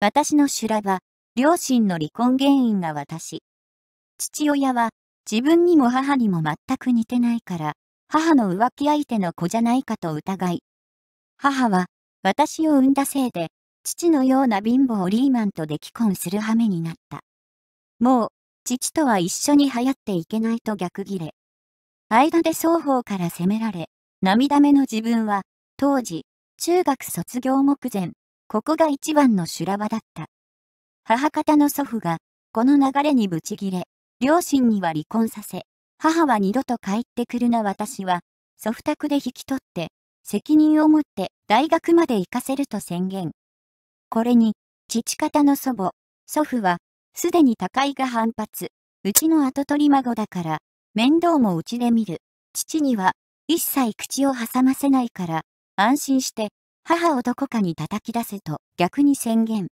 私の修羅場、両親の離婚原因が私。父親は、自分にも母にも全く似てないから、母の浮気相手の子じゃないかと疑い。母は、私を産んだせいで、父のような貧乏リーマンと出来婚する羽目になった。もう、父とは一緒に流行っていけないと逆切れ。間で双方から責められ、涙目の自分は、当時、中学卒業目前、ここが一番の修羅場だった。母方の祖父が、この流れにブチギレ、両親には離婚させ、母は二度と帰ってくるな私は、祖父宅で引き取って、責任を持って大学まで行かせると宣言。これに、父方の祖母、祖父は、すでに高井が反発、うちの跡取り孫だから、面倒もうちで見る、父には、一切口を挟ませないから、安心して、母をどこかに叩き出せと逆に宣言。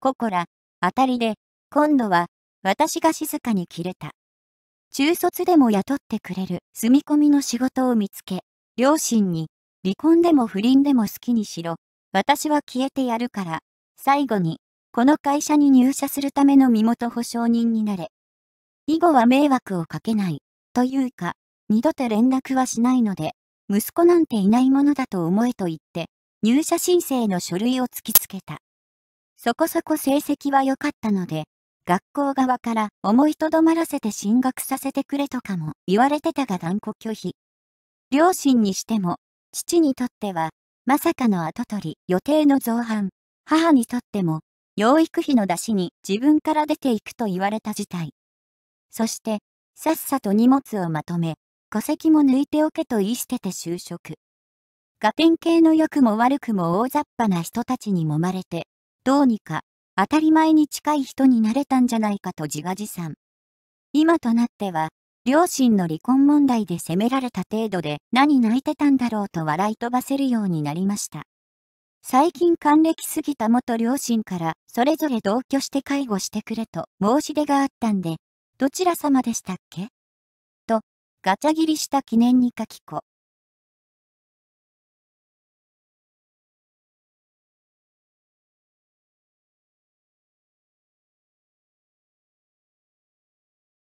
ココラ、当たりで、今度は、私が静かに切れた。中卒でも雇ってくれる住み込みの仕事を見つけ、両親に、離婚でも不倫でも好きにしろ、私は消えてやるから、最後に、この会社に入社するための身元保証人になれ。以後は迷惑をかけない、というか、二度と連絡はしないので、息子なんていないものだと思えと言って、入社申請の書類を突きつけた。そこそこ成績は良かったので、学校側から思いとどまらせて進学させてくれとかも言われてたが断固拒否。両親にしても、父にとっては、まさかの後取り予定の造反、母にとっても、養育費の出しに自分から出ていくと言われた事態。そして、さっさと荷物をまとめ、戸籍も抜いておけと言い捨てて就職。ガテン系の良くも悪くも大雑把な人たちに揉まれて、どうにか当たり前に近い人になれたんじゃないかと自画自賛。今となっては、両親の離婚問題で責められた程度で何泣いてたんだろうと笑い飛ばせるようになりました。最近還暦すぎた元両親からそれぞれ同居して介護してくれと申し出があったんで、どちら様でしたっけと、ガチャ切りした記念に書き子。